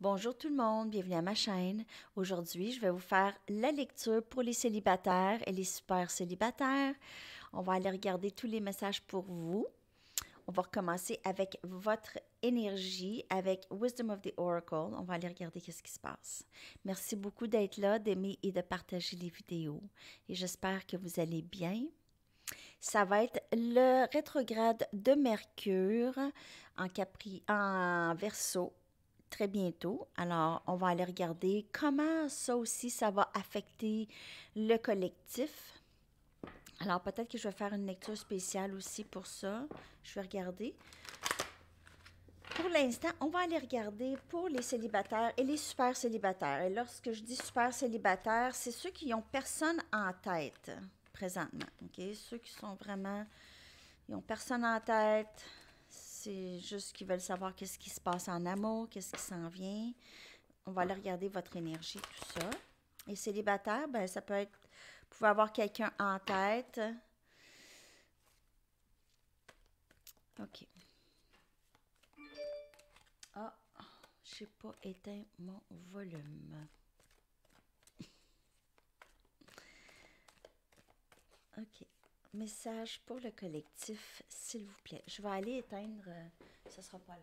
Bonjour tout le monde, bienvenue à ma chaîne. Aujourd'hui, je vais vous faire la lecture pour les célibataires et les super célibataires. On va aller regarder tous les messages pour vous. On va recommencer avec votre énergie, avec Wisdom of the Oracle. On va aller regarder qu'est-ce qui se passe. Merci beaucoup d'être là, d'aimer et de partager les vidéos. Et j'espère que vous allez bien. Ça va être le rétrograde de Mercure en, Capri, en très bientôt. Alors, on va aller regarder comment ça aussi, ça va affecter le collectif. Alors, peut-être que je vais faire une lecture spéciale aussi pour ça. Je vais regarder. Pour l'instant, on va aller regarder pour les célibataires et les super célibataires. Et lorsque je dis super célibataires, c'est ceux qui n'ont personne en tête présentement. OK? Ceux qui sont vraiment. Ils n'ont personne en tête. C'est juste qu'ils veulent savoir qu'est-ce qui se passe en amour, qu'est-ce qui s'en vient. On va aller regarder votre énergie, tout ça. Et célibataire, ben, ça peut être. Vous pouvez avoir quelqu'un en tête. OK. Ah, je n'ai pas éteint mon volume. OK. Message pour le collectif, s'il vous plaît. Je vais aller éteindre, euh, ce ne sera pas long.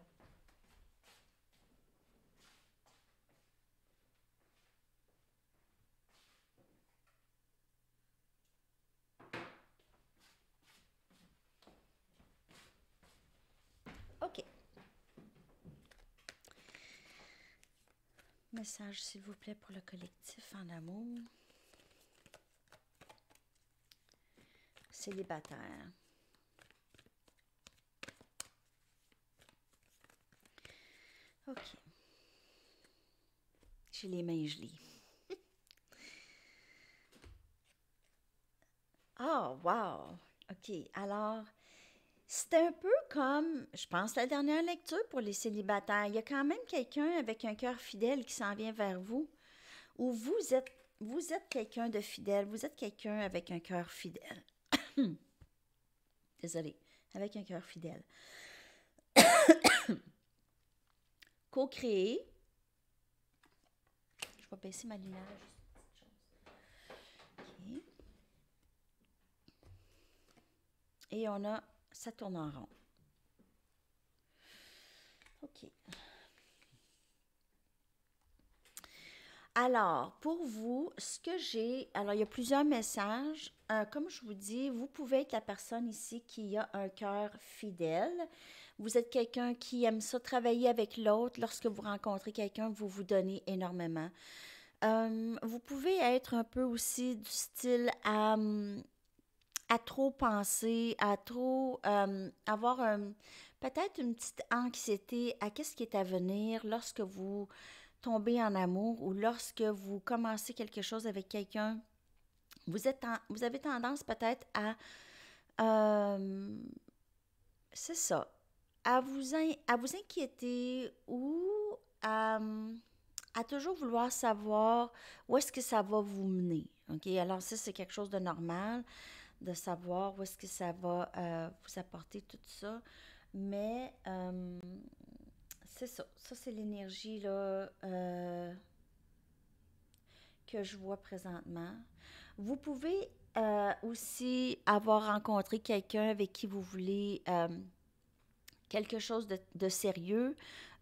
OK. Message, s'il vous plaît, pour le collectif en amour. célibataire. OK. J'ai les mains gelées. Ah, oh, wow! OK. Alors, c'est un peu comme, je pense, la dernière lecture pour les célibataires. Il y a quand même quelqu'un avec un cœur fidèle qui s'en vient vers vous, ou vous êtes, vous êtes quelqu'un de fidèle, vous êtes quelqu'un avec un cœur fidèle. Hmm. Désolée, avec un cœur fidèle. Co-créer. Je vais baisser ma lumière. Et on a, ça tourne en rond. OK. Alors, pour vous, ce que j'ai, alors il y a plusieurs messages. Euh, comme je vous dis, vous pouvez être la personne ici qui a un cœur fidèle. Vous êtes quelqu'un qui aime ça travailler avec l'autre. Lorsque vous rencontrez quelqu'un, vous vous donnez énormément. Euh, vous pouvez être un peu aussi du style à, trop penser, à trop euh, avoir peut-être une petite anxiété à qu'est-ce qui est à venir lorsque vous en amour ou lorsque vous commencez quelque chose avec quelqu'un, vous, êtes vous avez tendance peut-être à... Euh, c'est ça, à vous, à vous inquiéter ou à, toujours vouloir savoir où est-ce que ça va vous mener. OK? Alors ça, c'est quelque chose de normal, de savoir où est-ce que ça va euh, vous apporter tout ça. Mais... Euh, c'est ça. Ça, c'est l'énergie là, euh, que je vois présentement. Vous pouvez euh, aussi avoir rencontré quelqu'un avec qui vous voulez euh, quelque chose de, de sérieux.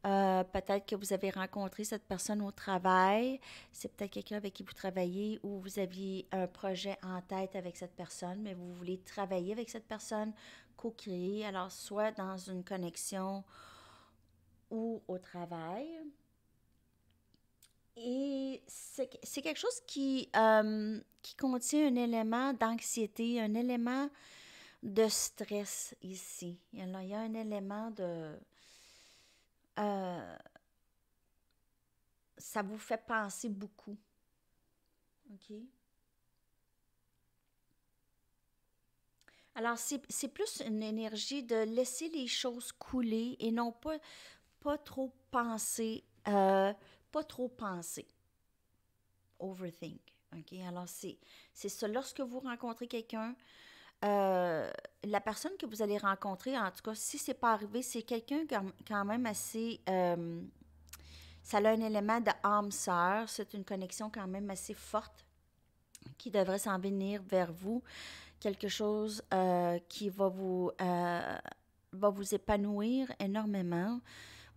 peut-être que vous avez rencontré cette personne au travail. C'est peut-être quelqu'un avec qui vous travaillez ou vous aviez un projet en tête avec cette personne, mais vous voulez travailler avec cette personne, co-créer. Alors, soit dans une connexion au travail. Et c'est quelque chose qui, euh, qui contient un élément d'anxiété, un élément de stress ici. il y a un élément de... Euh, ça vous fait penser beaucoup. OK? Alors, c'est plus une énergie de laisser les choses couler et non pas pas trop penser, euh, pas trop penser. Overthink. OK? Alors, c'est ça. Lorsque vous rencontrez quelqu'un, euh, la personne que vous allez rencontrer, en tout cas, si c'est pas arrivé, c'est quelqu'un quand même assez. Euh, ça a un élément de âme sœur. C'est une connexion quand même assez forte qui devrait s'en venir vers vous. Quelque chose qui va vous, va vous épanouir énormément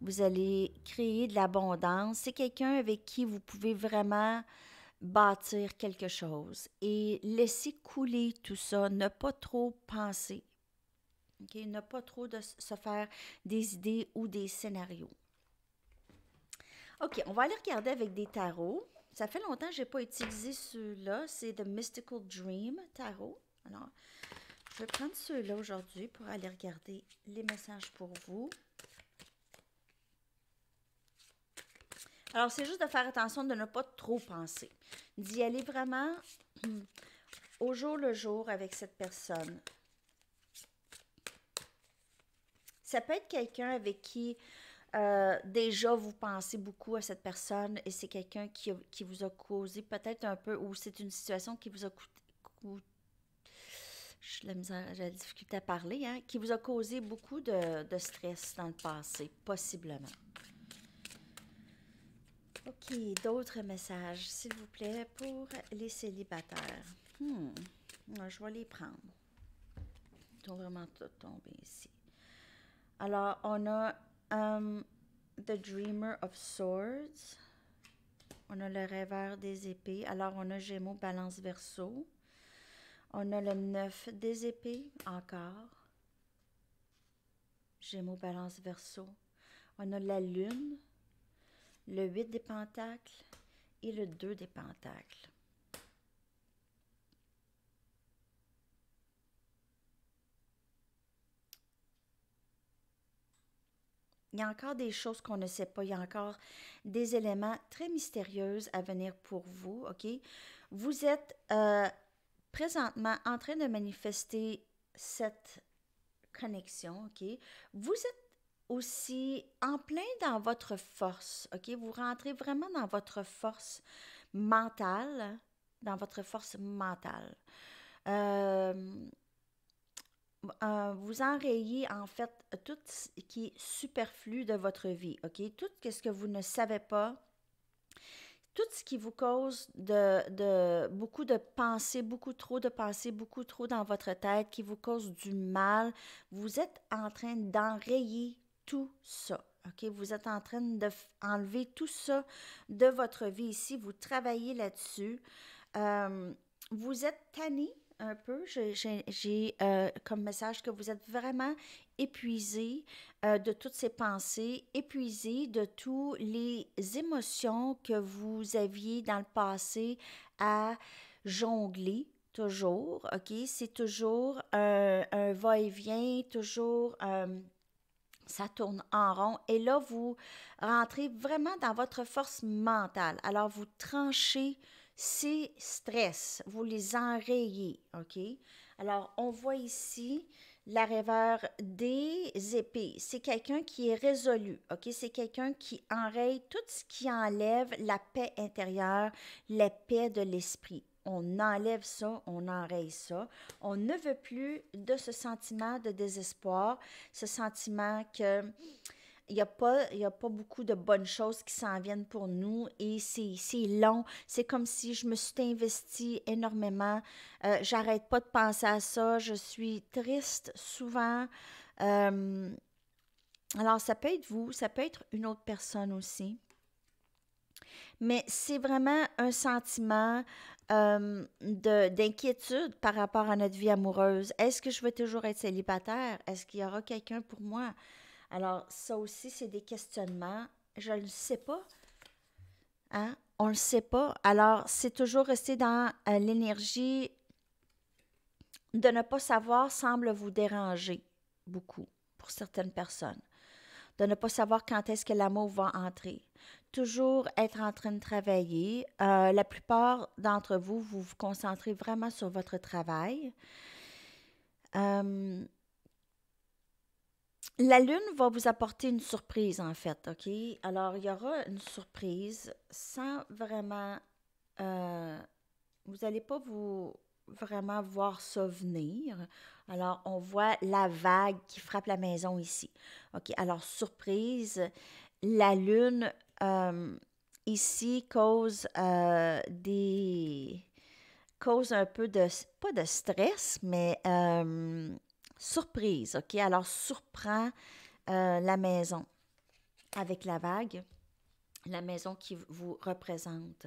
vous allez créer de l'abondance. C'est quelqu'un avec qui vous pouvez vraiment bâtir quelque chose et laisser couler tout ça, ne pas trop penser, ne pas trop se faire des idées ou des scénarios. OK, on va aller regarder avec des tarots. Ça fait longtemps que je n'ai pas utilisé ceux-là. C'est The Mystical Dream Tarot. Alors, je vais prendre ceux-là aujourd'hui pour aller regarder les messages pour vous. Alors, c'est juste de faire attention de ne pas trop penser, d'y aller vraiment hmm, au jour le jour avec cette personne. Ça peut être quelqu'un avec qui euh, déjà vous pensez beaucoup à cette personne et c'est quelqu'un qui, vous a causé peut-être un peu, ou c'est une situation qui vous a coûté, la, difficulté à parler, hein, qui vous a causé beaucoup de, de stress dans le passé, possiblement. OK, d'autres messages, s'il vous plaît, pour les célibataires. Hmm. Je vais les prendre. Ils vraiment tout tombés ici. Alors, on a um, The Dreamer of Swords. On a le rêveur des épées. Alors, on a Gémeaux, Balance, Verseau. On a le Neuf des épées, encore. Gémeaux, Balance, Verseau. On a la Lune le 8 des pentacles et le 2 des pentacles. Il y a encore des choses qu'on ne sait pas. Il y a encore des éléments très mystérieux à venir pour vous, OK? Vous êtes euh, présentement en train de manifester cette connexion, OK? Vous êtes aussi en plein dans votre force, OK? Vous rentrez vraiment dans votre force mentale, dans votre force mentale. Euh, euh, vous enrayez en fait tout ce qui est superflu de votre vie, OK? Tout ce que vous ne savez pas, tout ce qui vous cause de, beaucoup de pensées, beaucoup trop de pensées, beaucoup trop dans votre tête, qui vous cause du mal, vous êtes en train d'enrayer tout ça. OK? Vous êtes en train de enlever tout ça de votre vie ici. Vous travaillez là-dessus. Euh, vous êtes tanné un peu. J'ai euh, comme message que vous êtes vraiment épuisé euh, de toutes ces pensées, épuisé de toutes les émotions que vous aviez dans le passé à jongler toujours. OK? C'est toujours un, va-et-vient, toujours ça tourne en rond. Et là, vous rentrez vraiment dans votre force mentale. Alors, vous tranchez ces stress, vous les enrayez, OK? Alors, on voit ici la rêveur des épées. C'est quelqu'un qui est résolu, OK? C'est quelqu'un qui enraye tout ce qui enlève la paix intérieure, la paix de l'esprit on enlève ça, on enraye ça. On ne veut plus de ce sentiment de désespoir, ce sentiment que il n'y a, pas, a pas beaucoup de bonnes choses qui s'en viennent pour nous et c'est long. C'est comme si je me suis investie énormément. Euh, j'arrête pas de penser à ça. Je suis triste souvent. Euh, alors, ça peut être vous, ça peut être une autre personne aussi. Mais c'est vraiment un sentiment d'inquiétude par rapport à notre vie amoureuse. Est-ce que je vais toujours être célibataire? Est-ce qu'il y aura quelqu'un pour moi? Alors, ça aussi, c'est des questionnements. Je ne le sais pas. Hein? On ne le sait pas. Alors, c'est toujours rester dans euh, l'énergie de ne pas savoir semble vous déranger beaucoup pour certaines personnes. De ne pas savoir quand est-ce que l'amour va entrer toujours être en train de travailler. Euh, la plupart d'entre vous, vous vous concentrez vraiment sur votre travail. Euh, la lune va vous apporter une surprise, en fait, OK? Alors, il y aura une surprise sans vraiment... Euh, vous n'allez pas vous vraiment voir ça venir. Alors, on voit la vague qui frappe la maison ici. OK, alors surprise, la lune euh, ici cause euh, des cause un peu de, pas de stress, mais euh, surprise, OK? Alors, surprend la maison avec la vague, la maison qui vous représente.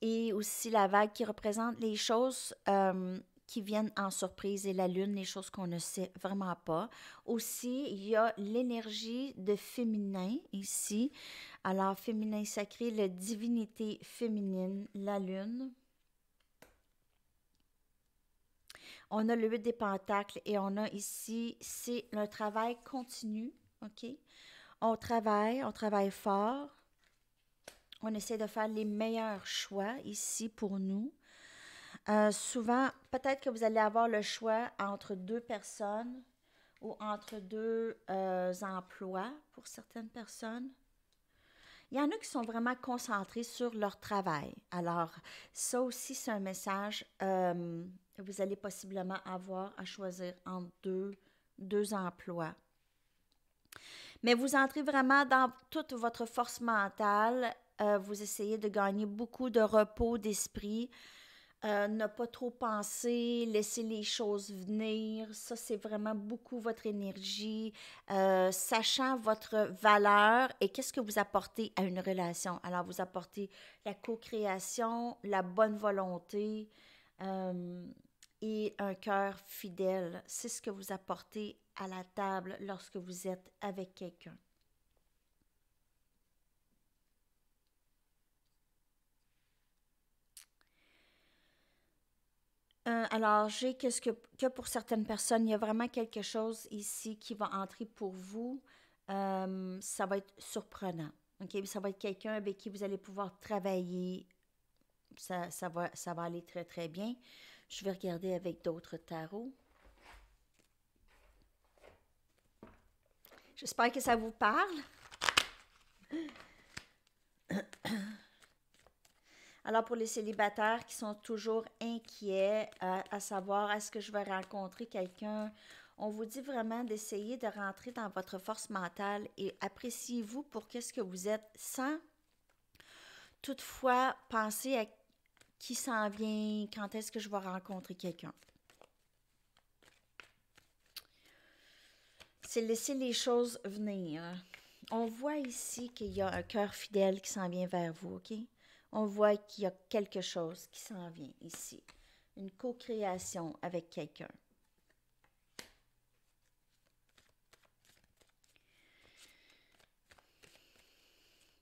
et aussi la vague qui représente les choses qui viennent en surprise et la lune, les choses qu'on ne sait vraiment pas. Aussi, il y a l'énergie de féminin ici. Alors, féminin sacré, la divinité féminine, la lune. On a le 8 des pentacles et on a ici, c'est un travail continu, OK? On travaille, on travaille fort. On essaie de faire les meilleurs choix ici pour nous. Euh, souvent, peut-être que vous allez avoir le choix entre deux personnes ou entre deux euh, emplois pour certaines personnes. Il y en a qui sont vraiment concentrés sur leur travail. Alors, ça aussi, c'est un message. Euh, que vous allez possiblement avoir à choisir entre deux, deux emplois. Mais vous entrez vraiment dans toute votre force mentale. vous essayez de gagner beaucoup de repos d'esprit. Euh, ne pas trop penser, laisser les choses venir. Ça, c'est vraiment beaucoup votre énergie, euh, sachant votre valeur et qu'est-ce que vous apportez à une relation. Alors, vous apportez la co-création, la bonne volonté euh, et un cœur fidèle. C'est ce que vous apportez à la table lorsque vous êtes avec quelqu'un. alors, j'ai que, pour certaines personnes, il y a vraiment quelque chose ici qui va entrer pour vous. Euh, ça va être surprenant. OK? Ça va être quelqu'un avec qui vous allez pouvoir travailler. Ça, va, ça va aller très, très bien. Je vais regarder avec d'autres tarots. J'espère que ça vous parle. Alors, pour les célibataires qui sont toujours inquiets, euh, à savoir est-ce que je vais rencontrer quelqu'un, on vous dit vraiment d'essayer de rentrer dans votre force mentale et appréciez-vous pour qu'est-ce que vous êtes sans toutefois penser à qui s'en vient, quand est-ce que je vais rencontrer quelqu'un. C'est laisser les choses venir. On voit ici qu'il y a un cœur fidèle qui s'en vient vers vous, OK? on voit qu'il y a quelque chose qui s'en vient ici. Une co-création avec quelqu'un.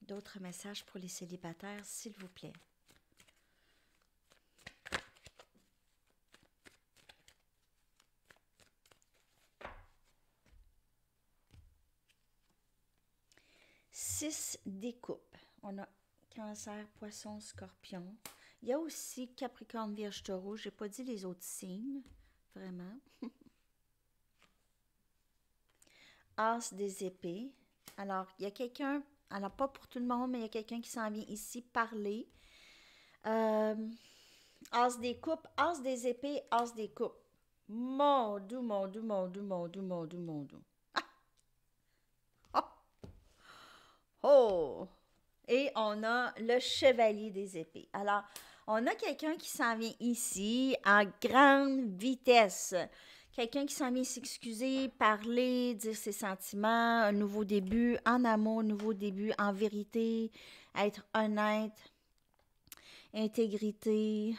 D'autres messages pour les célibataires, s'il vous plaît. Six découpes. On a Cancer, Poisson, Scorpion. Il y a aussi Capricorne, Vierge, Taureau. J'ai pas dit les autres signes, vraiment. As des épées. Alors, il y a quelqu'un, alors pas pour tout le monde, mais il y a quelqu'un qui s'en vient ici parler. Euh, as des coupes, as des épées, as des coupes. Mon doux, mon doux, mon doux, mon doux, mon doux, mon ah! ah! Oh! oh! et on a le chevalier des épées. Alors, on a quelqu'un qui s'en vient ici à grande vitesse. Quelqu'un qui s'en vient s'excuser, parler, dire ses sentiments, un nouveau début en amour, un nouveau début en vérité, être honnête, intégrité.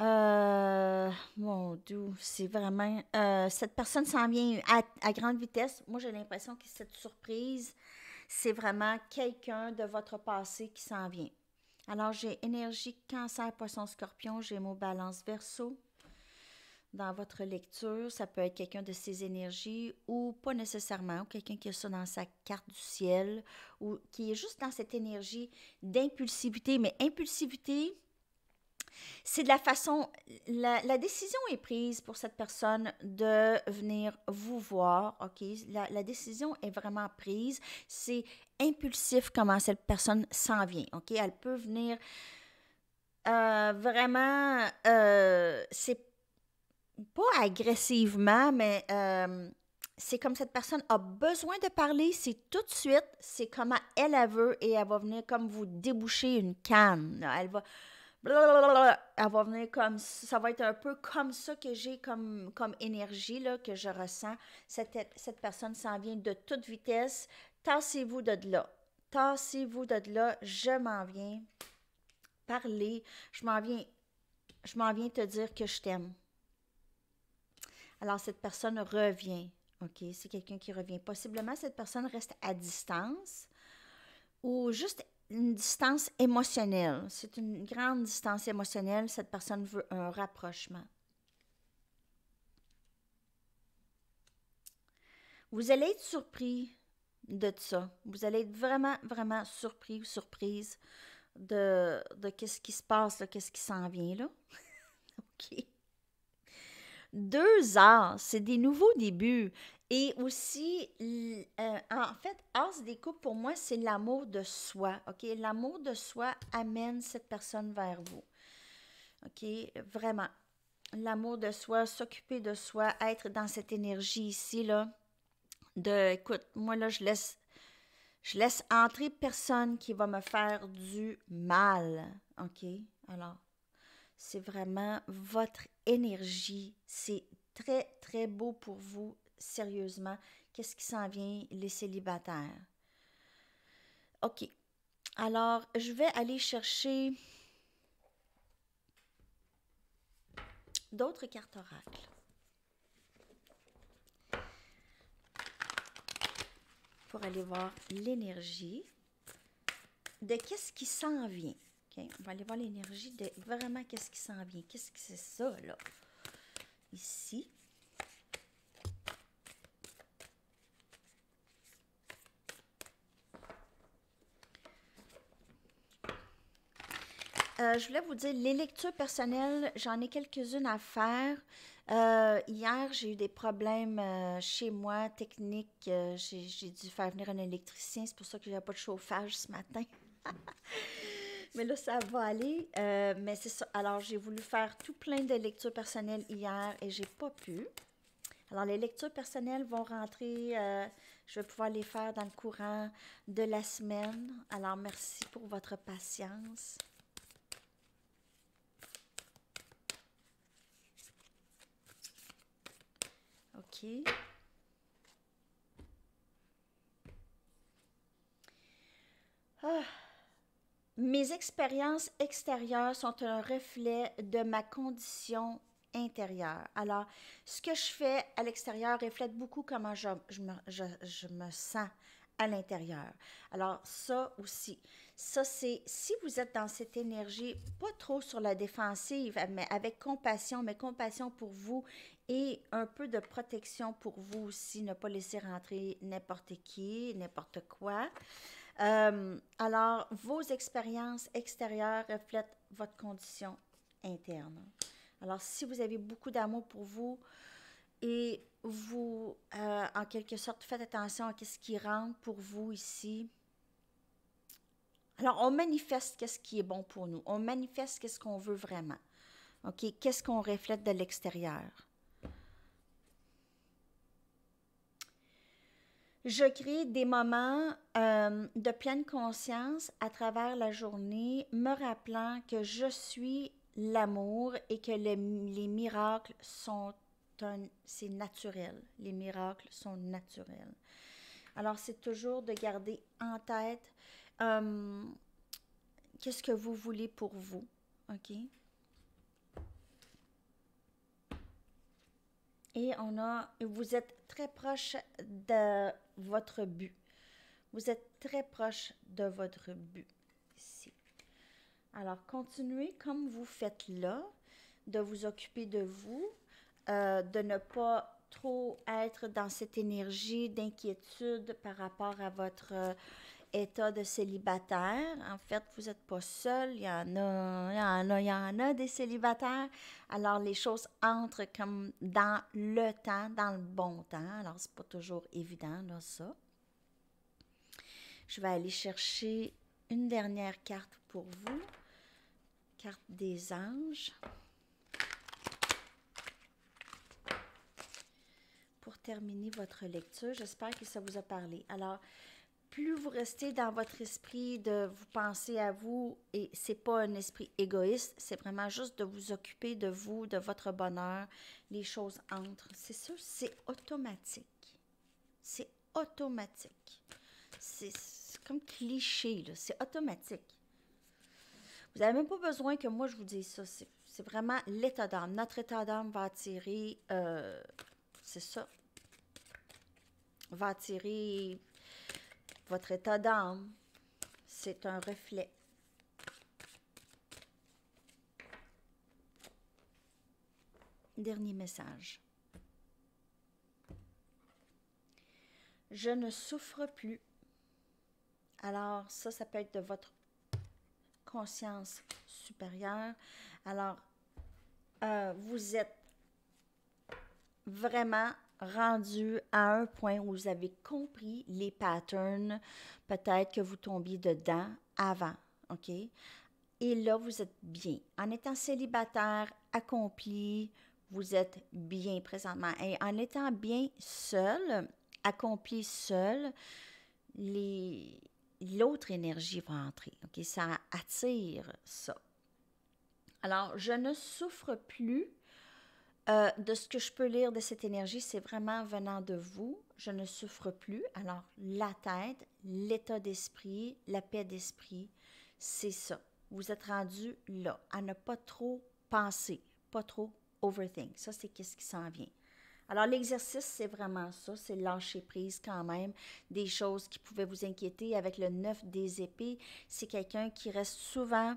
Euh, mon Dieu, c'est vraiment... Euh, cette personne s'en vient à, à, grande vitesse. Moi, j'ai l'impression que cette surprise c'est vraiment quelqu'un de votre passé qui s'en vient. Alors, j'ai énergie, cancer, poisson, scorpion, gémeaux, balance, verso. Dans votre lecture, ça peut être quelqu'un de ces énergies ou pas nécessairement, quelqu'un qui a ça dans sa carte du ciel ou qui est juste dans cette énergie d'impulsivité. Mais impulsivité, c'est de la façon, la, décision est prise pour cette personne de venir vous voir, OK? La, décision est vraiment prise. C'est impulsif comment cette personne s'en vient, OK? Elle peut venir euh, vraiment, euh, c'est pas agressivement, mais... Euh, c'est comme cette personne a besoin de parler, c'est tout de suite, c'est comment elle, elle veut et elle va venir comme vous déboucher une canne. Elle va blablabla, elle venir comme ça va être un peu comme ça que j'ai comme, comme énergie là, que je ressens. Cette, cette personne s'en vient de toute vitesse. Tassez-vous de là. Tassez-vous de là. Je m'en viens parler. Je m'en viens, je m'en viens te dire que je t'aime. Alors, cette personne revient. OK, c'est quelqu'un qui revient. Possiblement, cette personne reste à distance ou juste une distance émotionnelle. C'est une grande distance émotionnelle. Cette personne veut un rapprochement. Vous allez être surpris de ça. Vous allez être vraiment, vraiment surpris ou surprise de, de qu'est-ce qui se passe, qu'est-ce qui s'en vient là. OK. Deux ans, c'est des nouveaux débuts. Et aussi, euh, en fait, As des coupes, pour moi, c'est l'amour de soi. OK? L'amour de soi amène cette personne vers vous. OK? Vraiment. L'amour de soi, s'occuper de soi, être dans cette énergie ici, là. De, écoute, moi, là, je laisse je laisse entrer personne qui va me faire du mal. OK? Alors, c'est vraiment votre énergie. C'est très, très beau pour vous, sérieusement. Qu'est-ce qui s'en vient, les célibataires? OK. Alors, je vais aller chercher d'autres cartes oracles. Pour aller voir l'énergie de qu'est-ce qui s'en vient. Ok, on va aller voir l'énergie de vraiment qu'est-ce qui s'en vient. Qu'est-ce que c'est ça, là? Ici. Euh, je voulais vous dire, les lectures personnelles, j'en ai quelques-unes à faire. Euh, hier, j'ai eu des problèmes euh, chez moi, techniques. j'ai dû faire venir un électricien, c'est pour ça que a pas de chauffage ce matin. mais là, ça va aller. Euh, mais c'est ça. Alors, j'ai voulu faire tout plein de lectures personnelles hier et j'ai pas pu. Alors, les lectures personnelles vont rentrer, euh, je vais pouvoir les faire dans le courant de la semaine. Alors, merci pour votre patience. OK. Ah. Mes expériences extérieures sont un reflet de ma condition intérieure. Alors, ce que je fais à l'extérieur reflète beaucoup comment je, me, me, sens à l'intérieur. Alors, ça aussi, ça c'est, si vous êtes dans cette énergie, pas trop sur la défensive, mais avec compassion, mais compassion pour vous et un peu de protection pour vous aussi, ne pas laisser rentrer n'importe qui, n'importe quoi. Euh, alors, vos expériences extérieures reflètent votre condition interne. Alors, si vous avez beaucoup d'amour pour vous et vous, euh, en quelque sorte, faites attention à ce qui rentre pour vous ici. Alors, on manifeste qu'est-ce qui est bon pour nous. On manifeste qu'est-ce qu'on veut vraiment. OK? Qu'est-ce qu'on reflète de l'extérieur? Je crée des moments euh, de pleine conscience à travers la journée, me rappelant que je suis l'amour et que les miracles sont c'est naturel. Les miracles sont naturels. Alors, c'est toujours de garder en tête euh, qu'est-ce que vous voulez pour vous. OK? et on a, vous êtes très proche de votre but. Vous êtes très proche de votre but ici. Alors, continuez comme vous faites là, de vous occuper de vous, euh, de ne pas trop être dans cette énergie d'inquiétude par rapport à votre état de célibataire. En fait, vous n'êtes pas seul. Il y en a, il y en a, il y en a des célibataires. Alors, les choses entrent comme dans le temps, dans le bon temps. Alors, c'est pas toujours évident, là, ça. Je vais aller chercher une dernière carte pour vous. Carte des anges. Pour terminer votre lecture, j'espère que ça vous a parlé. Alors, plus vous restez dans votre esprit de vous penser à vous, et c'est pas un esprit égoïste, c'est vraiment juste de vous occuper de vous, de votre bonheur, les choses entrent. C'est ça, c'est automatique. C'est automatique. C'est comme cliché, là. C'est automatique. Vous n'avez même pas besoin que moi je vous dise ça. C'est vraiment l'état d'âme. Notre état d'âme va attirer, euh, c'est ça, va attirer votre état d'âme, c'est un reflet. Dernier message. Je ne souffre plus. Alors, ça, ça peut être de votre conscience supérieure. Alors, euh, vous êtes vraiment rendu à un point où vous avez compris les patterns, peut-être que vous tombiez dedans avant, OK? Et là, vous êtes bien. En étant célibataire, accompli, vous êtes bien présentement. Et en étant bien seul, accompli seul, l'autre énergie va entrer. OK? Ça attire ça. Alors, je ne souffre plus euh, de ce que je peux lire de cette énergie, c'est vraiment venant de vous. Je ne souffre plus. Alors, la tête, l'état d'esprit, la paix d'esprit, c'est ça. Vous êtes rendu là, à ne pas trop penser, pas trop overthink. Ça, c'est qu'est-ce qui s'en vient. Alors, l'exercice, c'est vraiment ça, c'est lâcher prise quand même des choses qui pouvaient vous inquiéter. Avec le neuf des épées, c'est quelqu'un qui reste souvent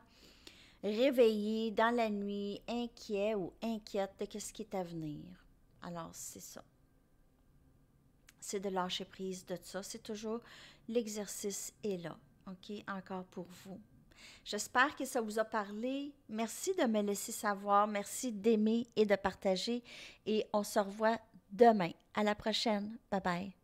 réveillé dans la nuit, inquiet ou inquiète de ce qui est à venir. Alors, c'est ça. C'est de lâcher prise de ça. C'est toujours l'exercice est là. OK? Encore pour vous. J'espère que ça vous a parlé. Merci de me laisser savoir. Merci d'aimer et de partager. Et on se revoit demain. À la prochaine. Bye bye.